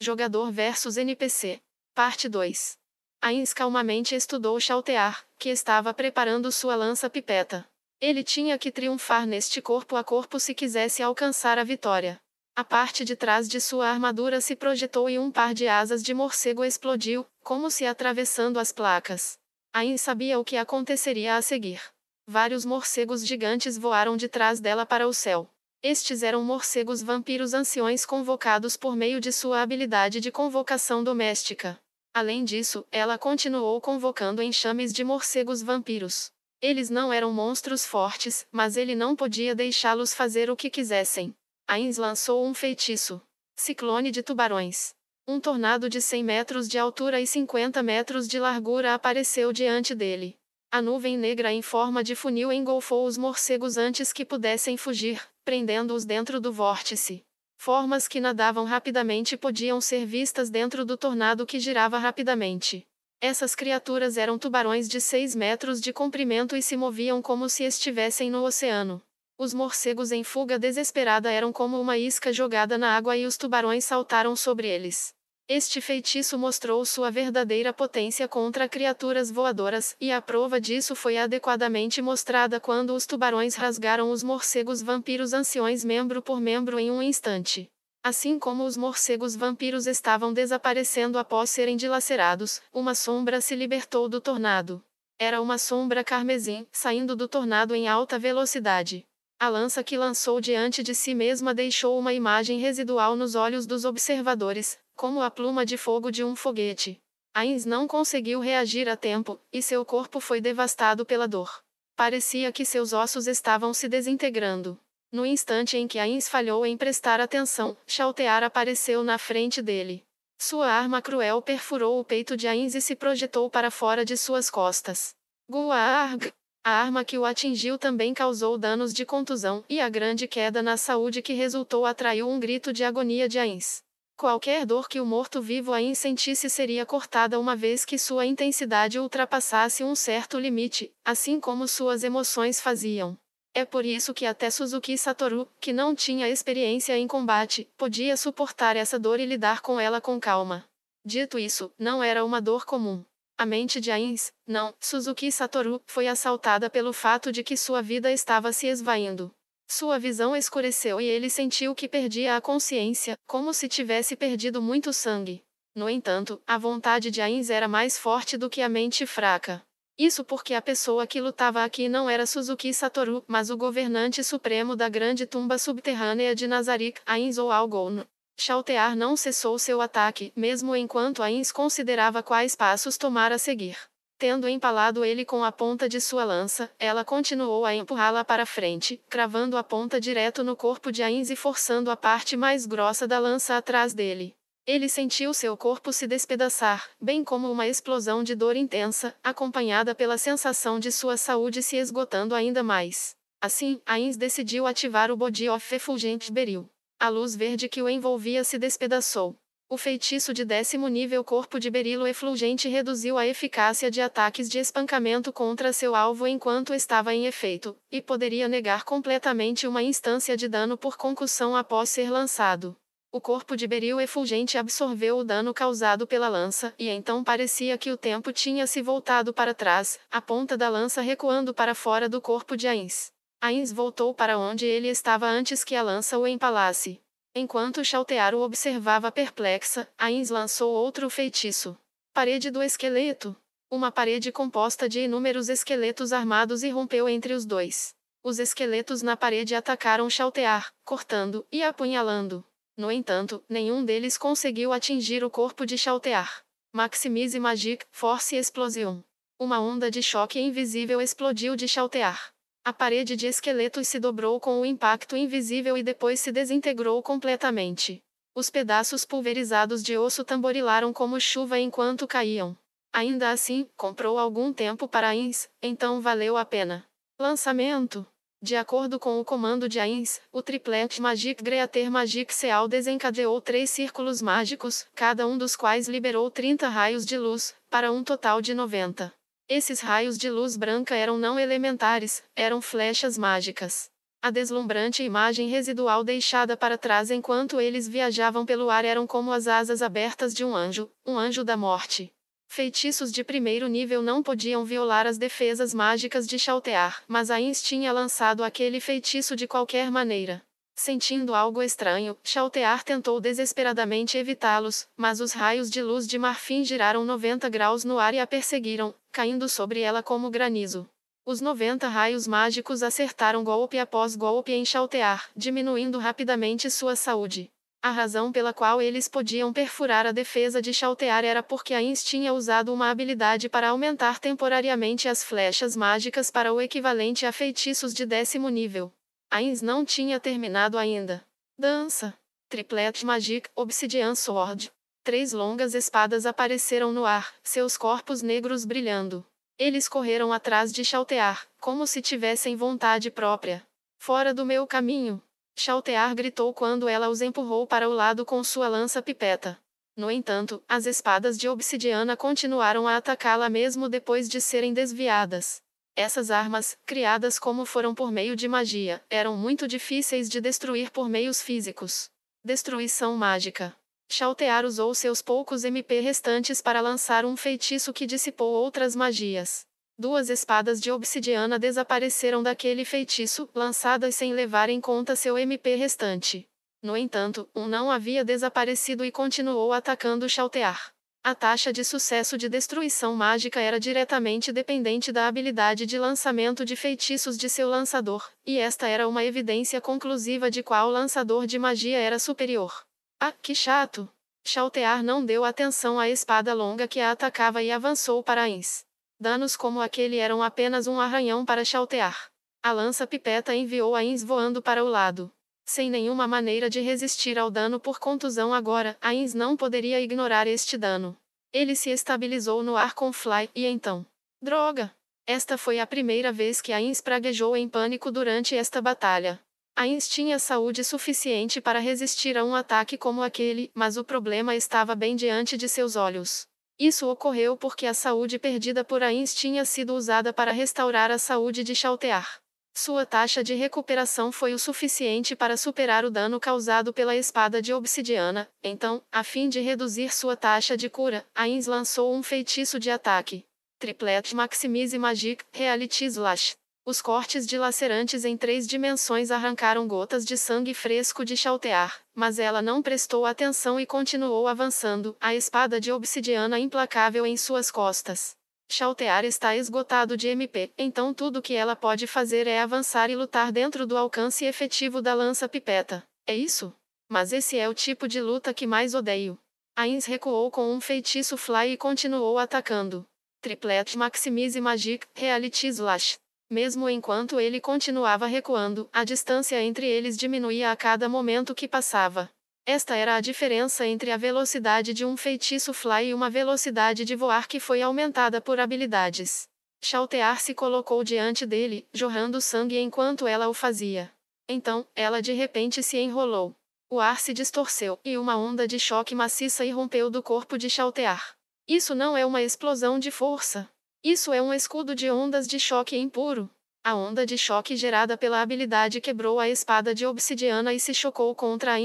Jogador versus NPC. Parte 2. Ains calmamente estudou Chaltear, que estava preparando sua lança-pipeta. Ele tinha que triunfar neste corpo a corpo se quisesse alcançar a vitória. A parte de trás de sua armadura se projetou e um par de asas de morcego explodiu, como se atravessando as placas. Ain sabia o que aconteceria a seguir. Vários morcegos gigantes voaram de trás dela para o céu. Estes eram morcegos vampiros anciões convocados por meio de sua habilidade de convocação doméstica. Além disso, ela continuou convocando enxames de morcegos vampiros. Eles não eram monstros fortes, mas ele não podia deixá-los fazer o que quisessem. Ains lançou um feitiço. Ciclone de tubarões. Um tornado de 100 metros de altura e 50 metros de largura apareceu diante dele. A nuvem negra em forma de funil engolfou os morcegos antes que pudessem fugir, prendendo-os dentro do vórtice. Formas que nadavam rapidamente podiam ser vistas dentro do tornado que girava rapidamente. Essas criaturas eram tubarões de 6 metros de comprimento e se moviam como se estivessem no oceano. Os morcegos em fuga desesperada eram como uma isca jogada na água e os tubarões saltaram sobre eles. Este feitiço mostrou sua verdadeira potência contra criaturas voadoras, e a prova disso foi adequadamente mostrada quando os tubarões rasgaram os morcegos vampiros anciões membro por membro em um instante. Assim como os morcegos vampiros estavam desaparecendo após serem dilacerados, uma sombra se libertou do tornado. Era uma sombra carmesim, saindo do tornado em alta velocidade. A lança que lançou diante de si mesma deixou uma imagem residual nos olhos dos observadores, como a pluma de fogo de um foguete. Ains não conseguiu reagir a tempo, e seu corpo foi devastado pela dor. Parecia que seus ossos estavam se desintegrando. No instante em que Ains falhou em prestar atenção, Chaltear apareceu na frente dele. Sua arma cruel perfurou o peito de Ains e se projetou para fora de suas costas. Guarg! A arma que o atingiu também causou danos de contusão, e a grande queda na saúde que resultou atraiu um grito de agonia de Ains. Qualquer dor que o morto-vivo Ains sentisse seria cortada uma vez que sua intensidade ultrapassasse um certo limite, assim como suas emoções faziam. É por isso que até Suzuki Satoru, que não tinha experiência em combate, podia suportar essa dor e lidar com ela com calma. Dito isso, não era uma dor comum. A mente de Ains, não, Suzuki Satoru, foi assaltada pelo fato de que sua vida estava se esvaindo. Sua visão escureceu e ele sentiu que perdia a consciência, como se tivesse perdido muito sangue. No entanto, a vontade de Ains era mais forte do que a mente fraca. Isso porque a pessoa que lutava aqui não era Suzuki Satoru, mas o governante supremo da grande tumba subterrânea de Nazarick, Ains ou Algon. Chaltear não cessou seu ataque, mesmo enquanto Ains considerava quais passos tomar a seguir. Tendo empalado ele com a ponta de sua lança, ela continuou a empurrá-la para frente, cravando a ponta direto no corpo de Ains e forçando a parte mais grossa da lança atrás dele. Ele sentiu seu corpo se despedaçar, bem como uma explosão de dor intensa, acompanhada pela sensação de sua saúde se esgotando ainda mais. Assim, Ains decidiu ativar o Body of Effulgent Beryl. A luz verde que o envolvia se despedaçou. O feitiço de décimo nível corpo de berilo efulgente reduziu a eficácia de ataques de espancamento contra seu alvo enquanto estava em efeito, e poderia negar completamente uma instância de dano por concussão após ser lançado. O corpo de beril efulgente absorveu o dano causado pela lança, e então parecia que o tempo tinha se voltado para trás, a ponta da lança recuando para fora do corpo de Ains. Ains voltou para onde ele estava antes que a lança o empalasse. Enquanto o observava perplexa, Ains lançou outro feitiço. Parede do esqueleto. Uma parede composta de inúmeros esqueletos armados irrompeu entre os dois. Os esqueletos na parede atacaram Chaltear, cortando e apunhalando. No entanto, nenhum deles conseguiu atingir o corpo de Chaltear. Maximize Magic, Force Explosion. Uma onda de choque invisível explodiu de Chaltear. A parede de esqueletos se dobrou com o impacto invisível e depois se desintegrou completamente. Os pedaços pulverizados de osso tamborilaram como chuva enquanto caíam. Ainda assim, comprou algum tempo para Ains, então valeu a pena. Lançamento de acordo com o comando de Ains, o triplet Magic Greater Magic Seal desencadeou três círculos mágicos, cada um dos quais liberou 30 raios de luz, para um total de 90. Esses raios de luz branca eram não elementares, eram flechas mágicas. A deslumbrante imagem residual deixada para trás enquanto eles viajavam pelo ar eram como as asas abertas de um anjo, um anjo da morte. Feitiços de primeiro nível não podiam violar as defesas mágicas de Chaltear, mas Ains tinha lançado aquele feitiço de qualquer maneira. Sentindo algo estranho, Xaltear tentou desesperadamente evitá-los, mas os raios de luz de marfim giraram 90 graus no ar e a perseguiram, caindo sobre ela como granizo. Os 90 raios mágicos acertaram golpe após golpe em Xaltear, diminuindo rapidamente sua saúde. A razão pela qual eles podiam perfurar a defesa de Xaltear era porque Ains tinha usado uma habilidade para aumentar temporariamente as flechas mágicas para o equivalente a feitiços de décimo nível. Ains não tinha terminado ainda. Dança. Triplet Magic Obsidian Sword. Três longas espadas apareceram no ar, seus corpos negros brilhando. Eles correram atrás de Chaltear, como se tivessem vontade própria. Fora do meu caminho! Chaltear gritou quando ela os empurrou para o lado com sua lança pipeta. No entanto, as espadas de obsidiana continuaram a atacá-la mesmo depois de serem desviadas. Essas armas, criadas como foram por meio de magia, eram muito difíceis de destruir por meios físicos. Destruição mágica. Xaltear usou seus poucos MP restantes para lançar um feitiço que dissipou outras magias. Duas espadas de obsidiana desapareceram daquele feitiço, lançadas sem levar em conta seu MP restante. No entanto, um não havia desaparecido e continuou atacando Xaltear. A taxa de sucesso de destruição mágica era diretamente dependente da habilidade de lançamento de feitiços de seu lançador, e esta era uma evidência conclusiva de qual lançador de magia era superior. Ah, que chato! Chaltear não deu atenção à espada longa que a atacava e avançou para Ains. Danos como aquele eram apenas um arranhão para Chaltear. A lança pipeta enviou a voando para o lado. Sem nenhuma maneira de resistir ao dano por contusão agora, Ains não poderia ignorar este dano. Ele se estabilizou no ar com Fly, e então... Droga! Esta foi a primeira vez que Ains praguejou em pânico durante esta batalha. Ains tinha saúde suficiente para resistir a um ataque como aquele, mas o problema estava bem diante de seus olhos. Isso ocorreu porque a saúde perdida por Ains tinha sido usada para restaurar a saúde de Chaltear. Sua taxa de recuperação foi o suficiente para superar o dano causado pela espada de obsidiana, então, a fim de reduzir sua taxa de cura, Ains lançou um feitiço de ataque. Triplet Maximize Magic Reality Slash. Os cortes dilacerantes em três dimensões arrancaram gotas de sangue fresco de chaltear, mas ela não prestou atenção e continuou avançando, a espada de obsidiana implacável em suas costas. Chaltear está esgotado de MP, então tudo que ela pode fazer é avançar e lutar dentro do alcance efetivo da lança-pipeta. É isso? Mas esse é o tipo de luta que mais odeio. Ains recuou com um feitiço fly e continuou atacando. Triplet Maximize Magic, Reality Slash. Mesmo enquanto ele continuava recuando, a distância entre eles diminuía a cada momento que passava. Esta era a diferença entre a velocidade de um feitiço fly e uma velocidade de voar que foi aumentada por habilidades. Chaltear se colocou diante dele, jorrando sangue enquanto ela o fazia. Então, ela de repente se enrolou. O ar se distorceu, e uma onda de choque maciça irrompeu do corpo de Chaltear. Isso não é uma explosão de força. Isso é um escudo de ondas de choque impuro. A onda de choque gerada pela habilidade quebrou a espada de obsidiana e se chocou contra a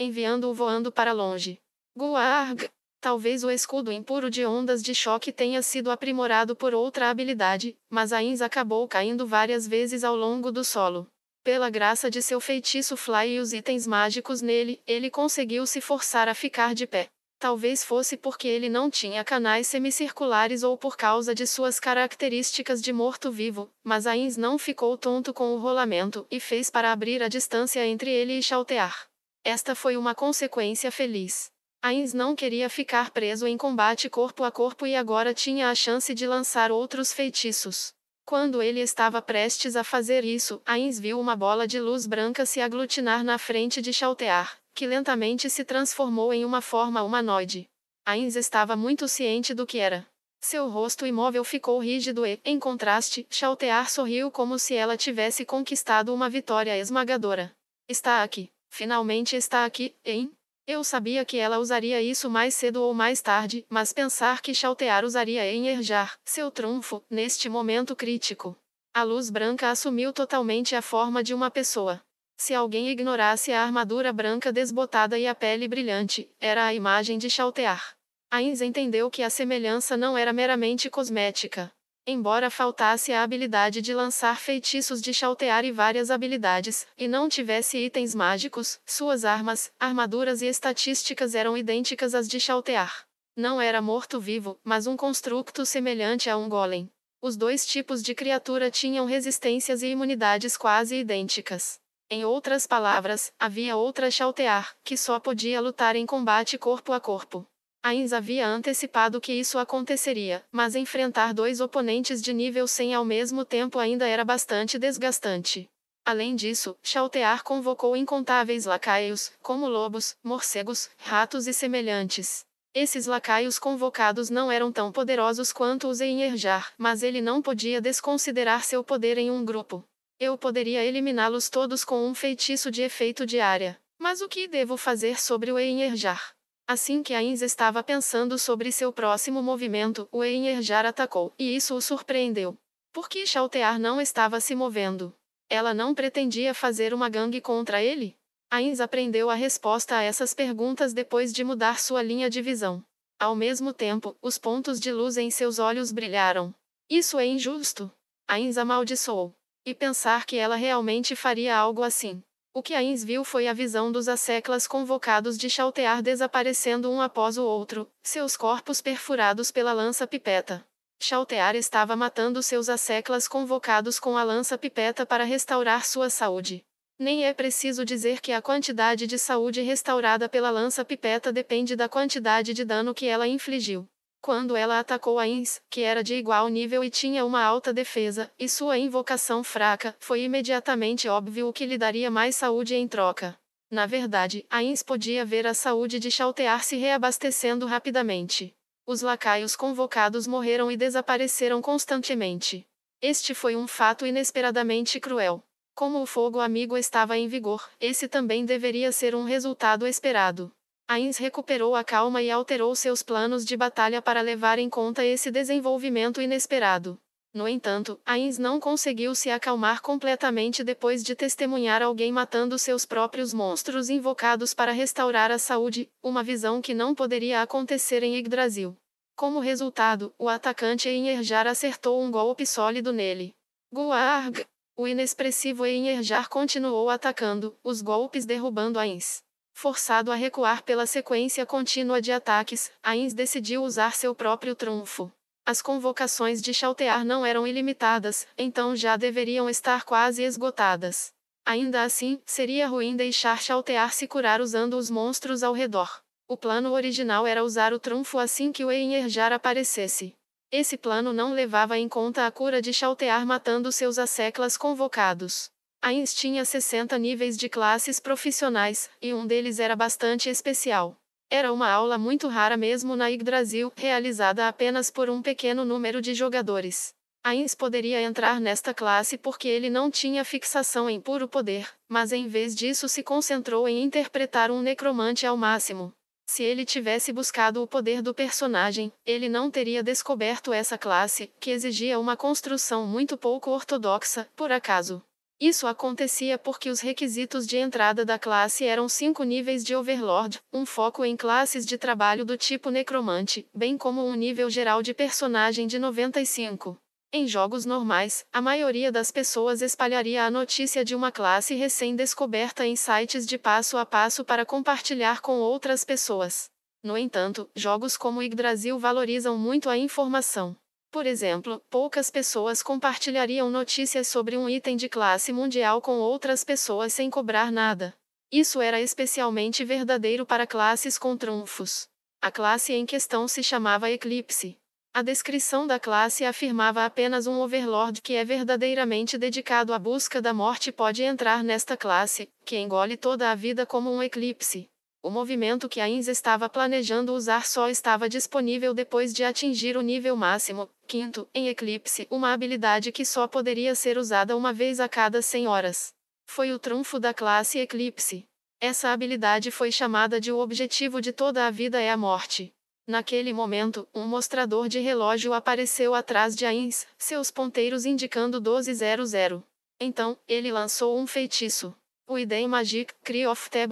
enviando-o voando para longe. Guarg! Talvez o escudo impuro de ondas de choque tenha sido aprimorado por outra habilidade, mas a acabou caindo várias vezes ao longo do solo. Pela graça de seu feitiço Fly e os itens mágicos nele, ele conseguiu se forçar a ficar de pé. Talvez fosse porque ele não tinha canais semicirculares ou por causa de suas características de morto-vivo, mas Ains não ficou tonto com o rolamento e fez para abrir a distância entre ele e Chaltear. Esta foi uma consequência feliz. Ains não queria ficar preso em combate corpo a corpo e agora tinha a chance de lançar outros feitiços. Quando ele estava prestes a fazer isso, Ains viu uma bola de luz branca se aglutinar na frente de Chaltear, que lentamente se transformou em uma forma humanoide. Ains estava muito ciente do que era. Seu rosto imóvel ficou rígido e, em contraste, Chaltear sorriu como se ela tivesse conquistado uma vitória esmagadora. Está aqui. Finalmente está aqui, hein? Eu sabia que ela usaria isso mais cedo ou mais tarde, mas pensar que Chaltear usaria em Erjar, seu trunfo, neste momento crítico. A luz branca assumiu totalmente a forma de uma pessoa. Se alguém ignorasse a armadura branca desbotada e a pele brilhante, era a imagem de Chaltear. Ains entendeu que a semelhança não era meramente cosmética. Embora faltasse a habilidade de lançar feitiços de Chaltear e várias habilidades, e não tivesse itens mágicos, suas armas, armaduras e estatísticas eram idênticas às de Chaltear. Não era morto-vivo, mas um constructo semelhante a um golem. Os dois tipos de criatura tinham resistências e imunidades quase idênticas. Em outras palavras, havia outra Xaltear, que só podia lutar em combate corpo a corpo. Ainz havia antecipado que isso aconteceria, mas enfrentar dois oponentes de nível 100 ao mesmo tempo ainda era bastante desgastante. Além disso, Xaltear convocou incontáveis lacaios, como lobos, morcegos, ratos e semelhantes. Esses lacaios convocados não eram tão poderosos quanto os Einherjar, mas ele não podia desconsiderar seu poder em um grupo. Eu poderia eliminá-los todos com um feitiço de efeito de área. Mas o que devo fazer sobre o Einherjar? Assim que Ains estava pensando sobre seu próximo movimento, o Einherjar atacou, e isso o surpreendeu. Porque Chaltear não estava se movendo. Ela não pretendia fazer uma gangue contra ele? Ains aprendeu a resposta a essas perguntas depois de mudar sua linha de visão. Ao mesmo tempo, os pontos de luz em seus olhos brilharam. Isso é injusto. Ains amaldiçoou. E pensar que ela realmente faria algo assim. O que Ains viu foi a visão dos asseclas convocados de chaltear desaparecendo um após o outro, seus corpos perfurados pela lança-pipeta. Chaltear estava matando seus asseclas convocados com a lança-pipeta para restaurar sua saúde. Nem é preciso dizer que a quantidade de saúde restaurada pela lança-pipeta depende da quantidade de dano que ela infligiu. Quando ela atacou a Ins, que era de igual nível e tinha uma alta defesa, e sua invocação fraca, foi imediatamente óbvio que lhe daria mais saúde em troca. Na verdade, a Ins podia ver a saúde de Chaltear se reabastecendo rapidamente. Os lacaios convocados morreram e desapareceram constantemente. Este foi um fato inesperadamente cruel. Como o fogo amigo estava em vigor, esse também deveria ser um resultado esperado. Ains recuperou a calma e alterou seus planos de batalha para levar em conta esse desenvolvimento inesperado. No entanto, Ains não conseguiu se acalmar completamente depois de testemunhar alguém matando seus próprios monstros invocados para restaurar a saúde, uma visão que não poderia acontecer em Yggdrasil. Como resultado, o atacante Einherjar acertou um golpe sólido nele. Guarg! O inexpressivo Einherjar continuou atacando, os golpes derrubando Ains. Forçado a recuar pela sequência contínua de ataques, Ains decidiu usar seu próprio trunfo. As convocações de Chaltear não eram ilimitadas, então já deveriam estar quase esgotadas. Ainda assim, seria ruim deixar Chaltear se curar usando os monstros ao redor. O plano original era usar o trunfo assim que o Einherjar aparecesse. Esse plano não levava em conta a cura de Chaltear matando seus asseclas convocados. Ains tinha 60 níveis de classes profissionais, e um deles era bastante especial. Era uma aula muito rara mesmo na Yggdrasil, realizada apenas por um pequeno número de jogadores. Ains poderia entrar nesta classe porque ele não tinha fixação em puro poder, mas em vez disso se concentrou em interpretar um necromante ao máximo. Se ele tivesse buscado o poder do personagem, ele não teria descoberto essa classe, que exigia uma construção muito pouco ortodoxa, por acaso. Isso acontecia porque os requisitos de entrada da classe eram cinco níveis de Overlord, um foco em classes de trabalho do tipo Necromante, bem como um nível geral de personagem de 95. Em jogos normais, a maioria das pessoas espalharia a notícia de uma classe recém-descoberta em sites de passo a passo para compartilhar com outras pessoas. No entanto, jogos como Yggdrasil valorizam muito a informação. Por exemplo, poucas pessoas compartilhariam notícias sobre um item de classe mundial com outras pessoas sem cobrar nada. Isso era especialmente verdadeiro para classes com trunfos. A classe em questão se chamava Eclipse. A descrição da classe afirmava apenas um overlord que é verdadeiramente dedicado à busca da morte pode entrar nesta classe, que engole toda a vida como um eclipse. O movimento que a INS estava planejando usar só estava disponível depois de atingir o nível máximo, quinto, em Eclipse, uma habilidade que só poderia ser usada uma vez a cada 100 horas. Foi o trunfo da classe Eclipse. Essa habilidade foi chamada de o objetivo de toda a vida é a morte. Naquele momento, um mostrador de relógio apareceu atrás de Ains, seus ponteiros indicando 1200. Então, ele lançou um feitiço. O Idem Magic Cree of the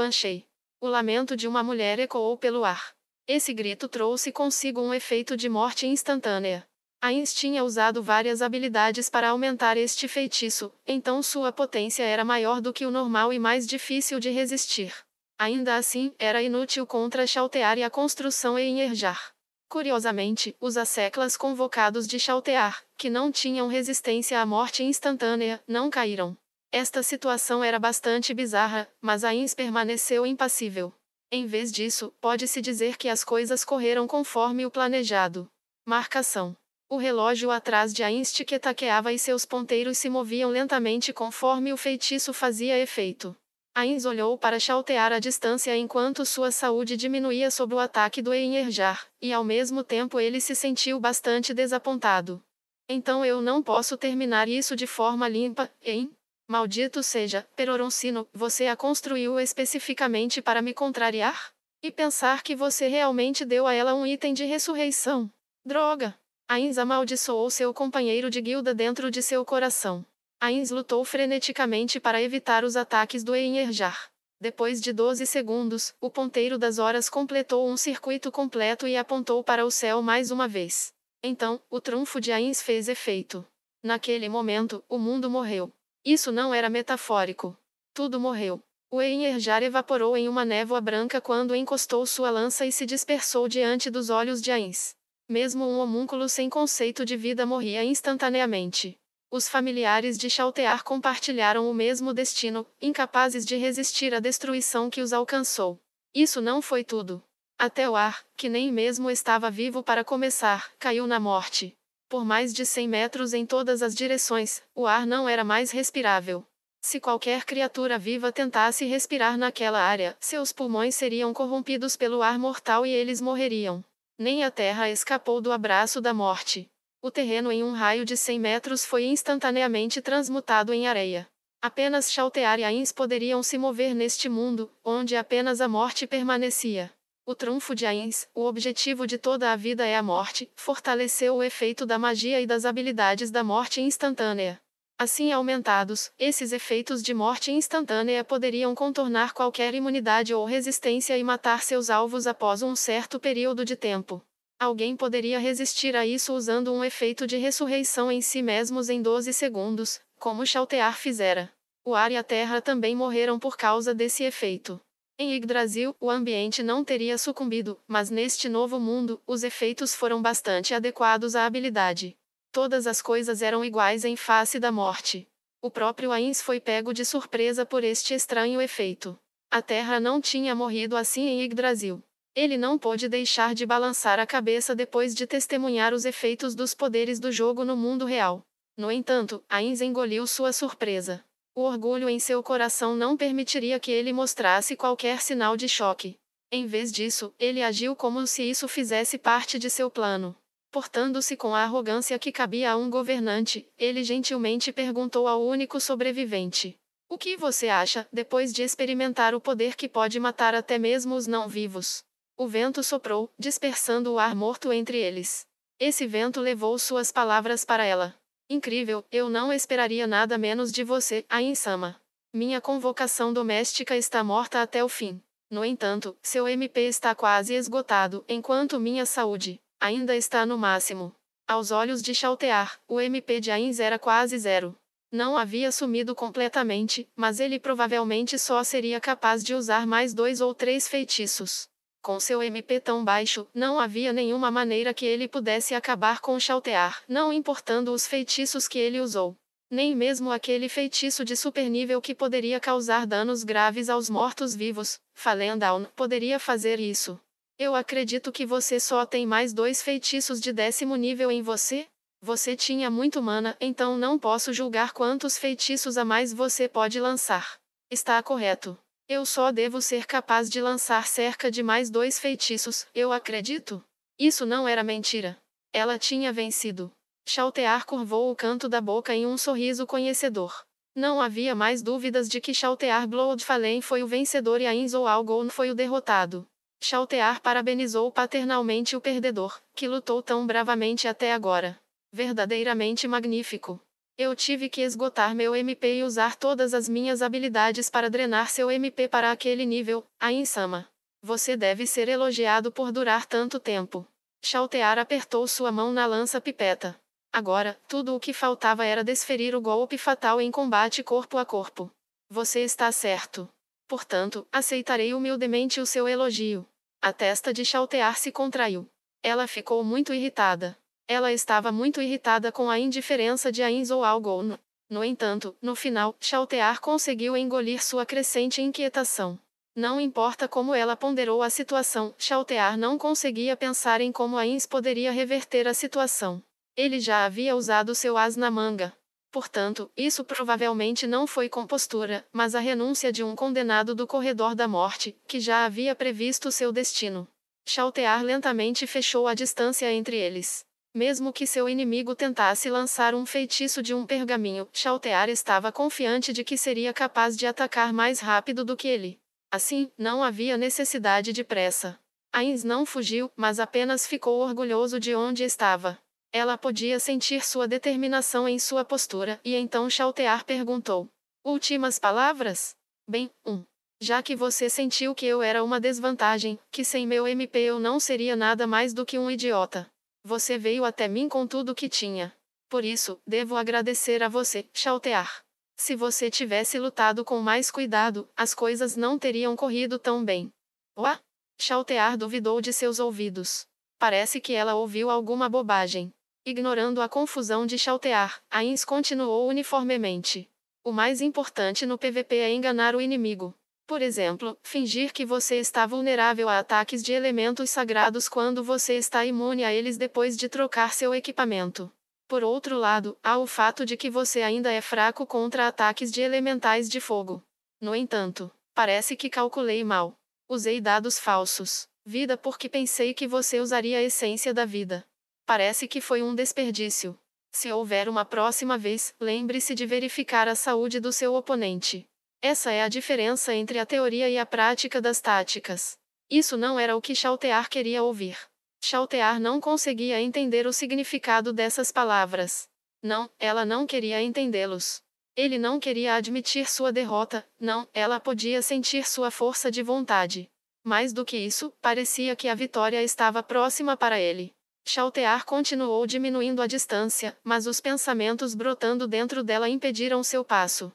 o lamento de uma mulher ecoou pelo ar. Esse grito trouxe consigo um efeito de morte instantânea. Ains tinha usado várias habilidades para aumentar este feitiço, então sua potência era maior do que o normal e mais difícil de resistir. Ainda assim, era inútil contra Chaltear e a construção e Enerjar. Curiosamente, os asseclas convocados de Chaltear, que não tinham resistência à morte instantânea, não caíram. Esta situação era bastante bizarra, mas a Ins permaneceu impassível. Em vez disso, pode-se dizer que as coisas correram conforme o planejado. Marcação. O relógio atrás de Ainz tiquetaqueava e seus ponteiros se moviam lentamente conforme o feitiço fazia efeito. Ains olhou para chaltear a distância enquanto sua saúde diminuía sob o ataque do Einherjar, e ao mesmo tempo ele se sentiu bastante desapontado. Então eu não posso terminar isso de forma limpa, hein? Maldito seja, Peroroncino, você a construiu especificamente para me contrariar? E pensar que você realmente deu a ela um item de ressurreição. Droga! Ainz amaldiçoou seu companheiro de guilda dentro de seu coração. Ainz lutou freneticamente para evitar os ataques do Einherjar. Depois de 12 segundos, o ponteiro das horas completou um circuito completo e apontou para o céu mais uma vez. Então, o trunfo de Ainz fez efeito. Naquele momento, o mundo morreu. Isso não era metafórico. Tudo morreu. O Einherjar evaporou em uma névoa branca quando encostou sua lança e se dispersou diante dos olhos de Ains. Mesmo um homúnculo sem conceito de vida morria instantaneamente. Os familiares de Chaltear compartilharam o mesmo destino, incapazes de resistir à destruição que os alcançou. Isso não foi tudo. Até o ar, que nem mesmo estava vivo para começar, caiu na morte. Por mais de 100 metros em todas as direções, o ar não era mais respirável. Se qualquer criatura viva tentasse respirar naquela área, seus pulmões seriam corrompidos pelo ar mortal e eles morreriam. Nem a terra escapou do abraço da morte. O terreno em um raio de 100 metros foi instantaneamente transmutado em areia. Apenas Chaltear e Ains poderiam se mover neste mundo, onde apenas a morte permanecia. O trunfo de Ains, o objetivo de toda a vida é a morte, fortaleceu o efeito da magia e das habilidades da morte instantânea. Assim aumentados, esses efeitos de morte instantânea poderiam contornar qualquer imunidade ou resistência e matar seus alvos após um certo período de tempo. Alguém poderia resistir a isso usando um efeito de ressurreição em si mesmos em 12 segundos, como Chaltear fizera. O ar e a terra também morreram por causa desse efeito. Em Yggdrasil, o ambiente não teria sucumbido, mas neste novo mundo, os efeitos foram bastante adequados à habilidade. Todas as coisas eram iguais em face da morte. O próprio Ains foi pego de surpresa por este estranho efeito. A Terra não tinha morrido assim em Yggdrasil. Ele não pôde deixar de balançar a cabeça depois de testemunhar os efeitos dos poderes do jogo no mundo real. No entanto, Ains engoliu sua surpresa. O orgulho em seu coração não permitiria que ele mostrasse qualquer sinal de choque. Em vez disso, ele agiu como se isso fizesse parte de seu plano. Portando-se com a arrogância que cabia a um governante, ele gentilmente perguntou ao único sobrevivente: O que você acha, depois de experimentar o poder que pode matar até mesmo os não-vivos? O vento soprou, dispersando o ar morto entre eles. Esse vento levou suas palavras para ela. Incrível, eu não esperaria nada menos de você, a insama. Minha convocação doméstica está morta até o fim. No entanto, seu MP está quase esgotado, enquanto minha saúde ainda está no máximo. Aos olhos de Chaltear, o MP de Ains era quase zero. Não havia sumido completamente, mas ele provavelmente só seria capaz de usar mais dois ou três feitiços. Com seu MP tão baixo, não havia nenhuma maneira que ele pudesse acabar com Chaltear, não importando os feitiços que ele usou. Nem mesmo aquele feitiço de supernível que poderia causar danos graves aos mortos-vivos, Falendown, poderia fazer isso. Eu acredito que você só tem mais dois feitiços de décimo nível em você? Você tinha muito mana, então não posso julgar quantos feitiços a mais você pode lançar. Está correto. Eu só devo ser capaz de lançar cerca de mais dois feitiços, eu acredito. Isso não era mentira. Ela tinha vencido. Chaltear curvou o canto da boca em um sorriso conhecedor. Não havia mais dúvidas de que Chaltear Bloodfalen foi o vencedor e Ainz ou Algon foi o derrotado. Chaltear parabenizou paternalmente o perdedor, que lutou tão bravamente até agora. Verdadeiramente magnífico. Eu tive que esgotar meu MP e usar todas as minhas habilidades para drenar seu MP para aquele nível, a insama. Você deve ser elogiado por durar tanto tempo. Chaltear apertou sua mão na lança pipeta. Agora, tudo o que faltava era desferir o golpe fatal em combate corpo a corpo. Você está certo. Portanto, aceitarei humildemente o seu elogio. A testa de Chaltear se contraiu. Ela ficou muito irritada. Ela estava muito irritada com a indiferença de Ains ou Algon. No entanto, no final, Chaltear conseguiu engolir sua crescente inquietação. Não importa como ela ponderou a situação, Chaltear não conseguia pensar em como Ains poderia reverter a situação. Ele já havia usado seu as na manga. Portanto, isso provavelmente não foi compostura, mas a renúncia de um condenado do corredor da morte, que já havia previsto seu destino. Chaltear lentamente fechou a distância entre eles. Mesmo que seu inimigo tentasse lançar um feitiço de um pergaminho, Xaltear estava confiante de que seria capaz de atacar mais rápido do que ele. Assim, não havia necessidade de pressa. Ains não fugiu, mas apenas ficou orgulhoso de onde estava. Ela podia sentir sua determinação em sua postura, e então Xaltear perguntou. Últimas palavras? Bem, um. Já que você sentiu que eu era uma desvantagem, que sem meu MP eu não seria nada mais do que um idiota. Você veio até mim com tudo o que tinha. Por isso, devo agradecer a você, Chaltear. Se você tivesse lutado com mais cuidado, as coisas não teriam corrido tão bem. Uá! Chaltear duvidou de seus ouvidos. Parece que ela ouviu alguma bobagem. Ignorando a confusão de Chaltear, Ains continuou uniformemente. O mais importante no PVP é enganar o inimigo. Por exemplo, fingir que você está vulnerável a ataques de elementos sagrados quando você está imune a eles depois de trocar seu equipamento. Por outro lado, há o fato de que você ainda é fraco contra ataques de elementais de fogo. No entanto, parece que calculei mal. Usei dados falsos. Vida porque pensei que você usaria a essência da vida. Parece que foi um desperdício. Se houver uma próxima vez, lembre-se de verificar a saúde do seu oponente. Essa é a diferença entre a teoria e a prática das táticas. Isso não era o que Chaltear queria ouvir. Chaltear não conseguia entender o significado dessas palavras. Não, ela não queria entendê-los. Ele não queria admitir sua derrota, não, ela podia sentir sua força de vontade. Mais do que isso, parecia que a vitória estava próxima para ele. Chaltear continuou diminuindo a distância, mas os pensamentos brotando dentro dela impediram seu passo.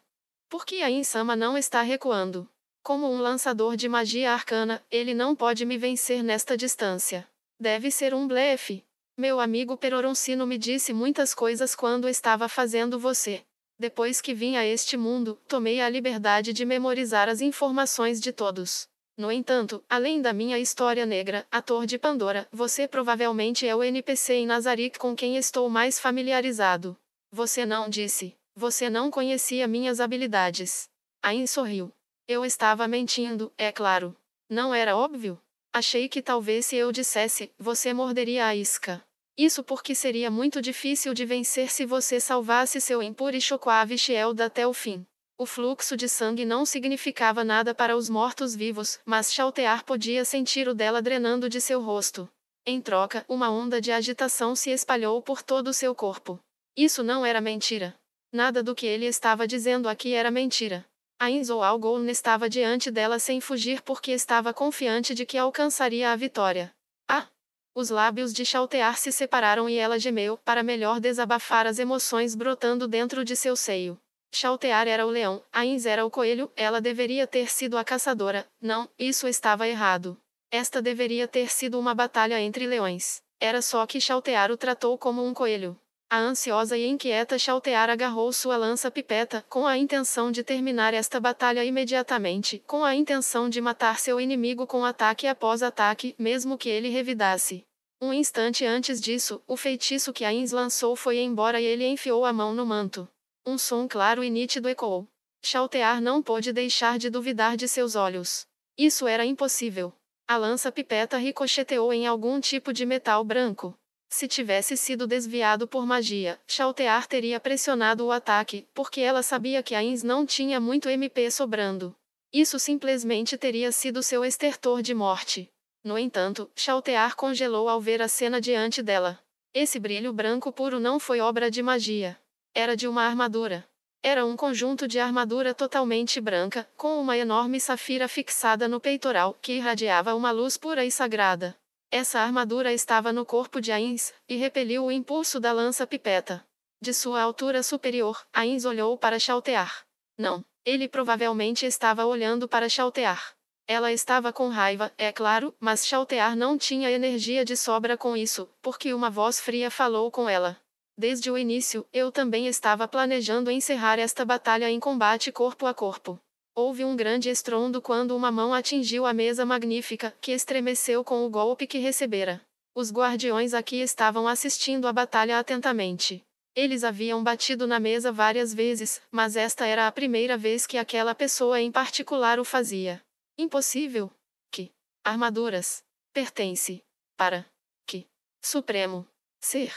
Por que a Insama não está recuando. Como um lançador de magia arcana, ele não pode me vencer nesta distância. Deve ser um blefe. Meu amigo Peroroncino me disse muitas coisas quando estava fazendo você. Depois que vim a este mundo, tomei a liberdade de memorizar as informações de todos. No entanto, além da minha história negra, ator de Pandora, você provavelmente é o NPC em Nazarick com quem estou mais familiarizado. Você não disse. Você não conhecia minhas habilidades. Ain sorriu. Eu estava mentindo, é claro. Não era óbvio? Achei que talvez se eu dissesse, você morderia a isca. Isso porque seria muito difícil de vencer se você salvasse seu impuro e Chocoave Shield até o fim. O fluxo de sangue não significava nada para os mortos-vivos, mas Chaltear podia sentir o dela drenando de seu rosto. Em troca, uma onda de agitação se espalhou por todo o seu corpo. Isso não era mentira. Nada do que ele estava dizendo aqui era mentira. A Inzou Algoun estava diante dela sem fugir porque estava confiante de que alcançaria a vitória. Ah! Os lábios de Chaltear se separaram e ela gemeu, para melhor desabafar as emoções brotando dentro de seu seio. Chaltear era o leão, Ains era o coelho, ela deveria ter sido a caçadora. Não, isso estava errado. Esta deveria ter sido uma batalha entre leões. Era só que Chaltear o tratou como um coelho. A ansiosa e inquieta Chaltear agarrou sua lança-pipeta, com a intenção de terminar esta batalha imediatamente, com a intenção de matar seu inimigo com ataque após ataque, mesmo que ele revidasse. Um instante antes disso, o feitiço que Ains lançou foi embora e ele enfiou a mão no manto. Um som claro e nítido ecoou. Chaltear não pôde deixar de duvidar de seus olhos. Isso era impossível. A lança-pipeta ricocheteou em algum tipo de metal branco. Se tivesse sido desviado por magia, Xaltear teria pressionado o ataque, porque ela sabia que Ains não tinha muito MP sobrando. Isso simplesmente teria sido seu estertor de morte. No entanto, Xaltear congelou ao ver a cena diante dela. Esse brilho branco puro não foi obra de magia. Era de uma armadura. Era um conjunto de armadura totalmente branca, com uma enorme safira fixada no peitoral, que irradiava uma luz pura e sagrada. Essa armadura estava no corpo de Ains, e repeliu o impulso da lança pipeta. De sua altura superior, Ains olhou para Chaltear. Não, ele provavelmente estava olhando para Chaltear. Ela estava com raiva, é claro, mas Chaltear não tinha energia de sobra com isso, porque uma voz fria falou com ela. Desde o início, eu também estava planejando encerrar esta batalha em combate corpo a corpo. Houve um grande estrondo quando uma mão atingiu a mesa magnífica, que estremeceu com o golpe que recebera. Os guardiões aqui estavam assistindo a batalha atentamente. Eles haviam batido na mesa várias vezes, mas esta era a primeira vez que aquela pessoa em particular o fazia. Impossível. Que armaduras pertence para que Supremo ser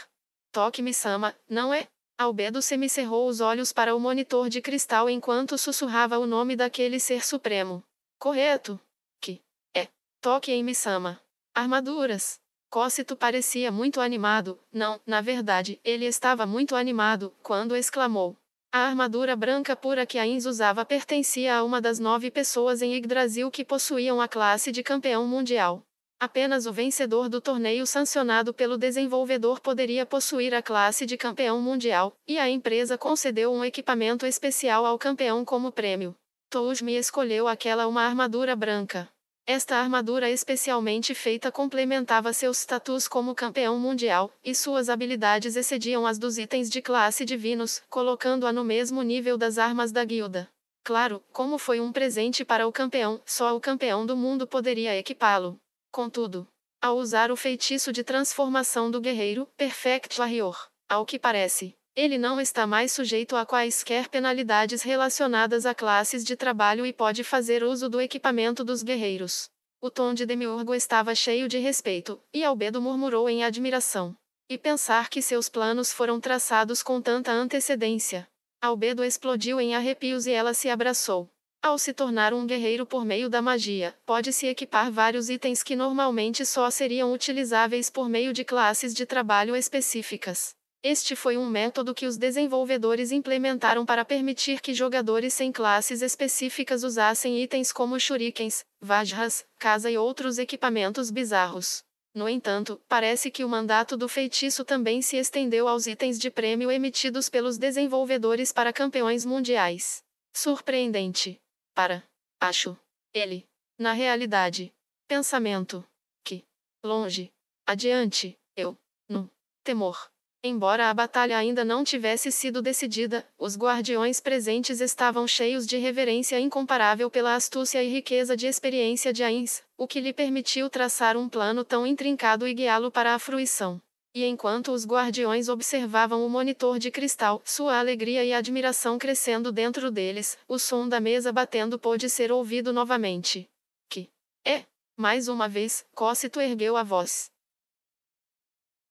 Toque-me Sama, não é? Albedo semicerrou os olhos para o monitor de cristal enquanto sussurrava o nome daquele ser supremo. Correto. Que é. Toque em Missama. Armaduras. Cócito parecia muito animado, não, na verdade, ele estava muito animado, quando exclamou. A armadura branca pura que Ainz usava pertencia a uma das nove pessoas em Yggdrasil que possuíam a classe de campeão mundial. Apenas o vencedor do torneio sancionado pelo desenvolvedor poderia possuir a classe de campeão mundial, e a empresa concedeu um equipamento especial ao campeão como prêmio. Toujmi escolheu aquela uma armadura branca. Esta armadura especialmente feita complementava seu status como campeão mundial, e suas habilidades excediam as dos itens de classe divinos, colocando-a no mesmo nível das armas da guilda. Claro, como foi um presente para o campeão, só o campeão do mundo poderia equipá-lo. Contudo, ao usar o feitiço de transformação do guerreiro, Perfect Warrior, ao que parece, ele não está mais sujeito a quaisquer penalidades relacionadas a classes de trabalho e pode fazer uso do equipamento dos guerreiros. O tom de Demiurgo estava cheio de respeito, e Albedo murmurou em admiração. E pensar que seus planos foram traçados com tanta antecedência. Albedo explodiu em arrepios e ela se abraçou. Ao se tornar um guerreiro por meio da magia, pode-se equipar vários itens que normalmente só seriam utilizáveis por meio de classes de trabalho específicas. Este foi um método que os desenvolvedores implementaram para permitir que jogadores sem classes específicas usassem itens como shurikens, vajras, casa e outros equipamentos bizarros. No entanto, parece que o mandato do feitiço também se estendeu aos itens de prêmio emitidos pelos desenvolvedores para campeões mundiais. Surpreendente! para, acho, ele, na realidade, pensamento, que, longe, adiante, eu, no, temor. Embora a batalha ainda não tivesse sido decidida, os guardiões presentes estavam cheios de reverência incomparável pela astúcia e riqueza de experiência de Ains, o que lhe permitiu traçar um plano tão intrincado e guiá-lo para a fruição. E enquanto os guardiões observavam o monitor de cristal, sua alegria e admiração crescendo dentro deles, o som da mesa batendo pôde ser ouvido novamente. Que é? Mais uma vez, Cócito ergueu a voz.